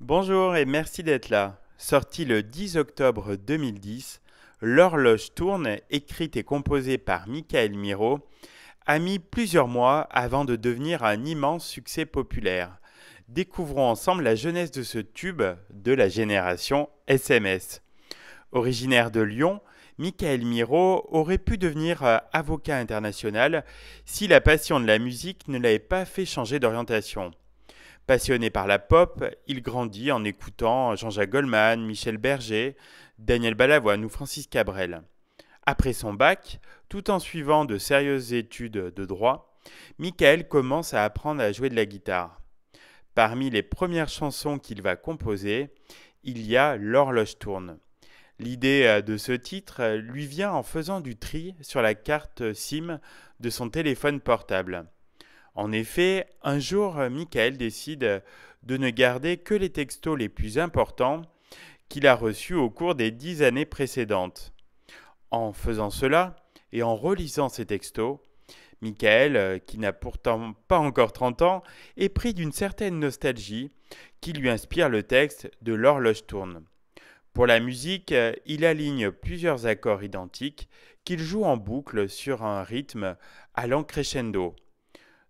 Bonjour et merci d'être là. Sorti le 10 octobre 2010, L'horloge tourne, écrite et composée par Michael Miro, a mis plusieurs mois avant de devenir un immense succès populaire. Découvrons ensemble la jeunesse de ce tube de la génération SMS. Originaire de Lyon, Michael Miro aurait pu devenir euh, avocat international si la passion de la musique ne l'avait pas fait changer d'orientation. Passionné par la pop, il grandit en écoutant Jean-Jacques Goldman, Michel Berger, Daniel Balavoine ou Francis Cabrel. Après son bac, tout en suivant de sérieuses études de droit, Michael commence à apprendre à jouer de la guitare. Parmi les premières chansons qu'il va composer, il y a L'horloge tourne. L'idée euh, de ce titre lui vient en faisant du tri sur la carte SIM de son téléphone portable. En effet, un jour, euh, Michael décide euh, de ne garder que les textos les plus importants qu'il a reçus au cours des dix années précédentes. En faisant cela et en relisant ces textos, Michael, euh, qui n'a pourtant pas encore 30 ans, est pris d'une certaine nostalgie qui lui inspire le texte de L'horloge tourne. Pour la musique, il aligne plusieurs accords identiques qu'il joue en boucle sur un rythme allant crescendo.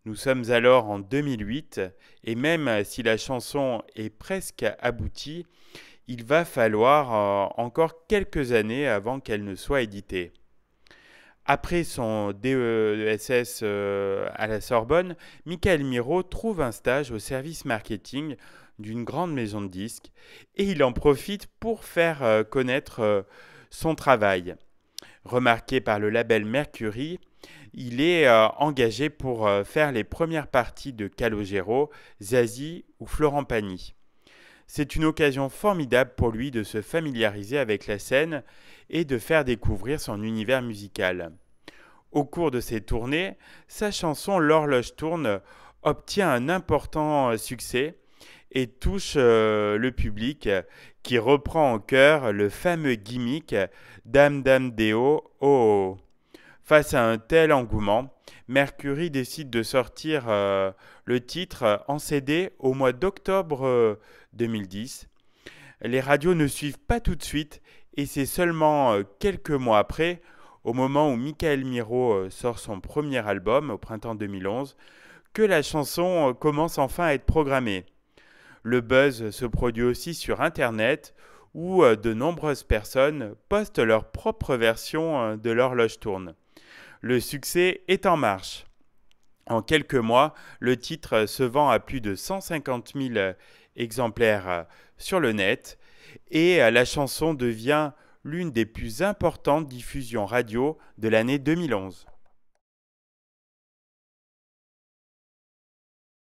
Nous sommes alors en 2008 et même si la chanson est presque aboutie, il va falloir euh, encore quelques années avant qu'elle ne soit éditée. Après son DESS euh, à la Sorbonne, Michael Miro trouve un stage au service marketing d'une grande maison de disques et il en profite pour faire euh, connaître son travail. Remarqué par le label Mercury, il est euh, engagé pour euh, faire les premières parties de Calogero, Zazie ou Florent Pagny. C'est une occasion formidable pour lui de se familiariser avec la scène et de faire découvrir son univers musical. Au cours de ses tournées, sa chanson L'horloge tourne obtient un important euh, succès et touche le public qui reprend en chœur le fameux gimmick Dam Dam Deo oh. oh, oh. Face à un tel engouement, Mercury décide de sortir euh, le titre en CD au mois d'octobre 2010. Euh, Les radios ne suivent pas tout de suite et c'est seulement euh, quelques mois après, au moment où Michael Miro sort son premier album au printemps 2011, que la chanson commence enfin à être programmée. Le buzz se produit aussi sur Internet où de nombreuses personnes postent leur propre version de l'horloge tourne. Le succès est en marche. En quelques mois, le titre se vend à plus de 150 000 exemplaires euh, sur le net et euh, la chanson devient l'une des plus importantes diffusions radio de l'année 2011.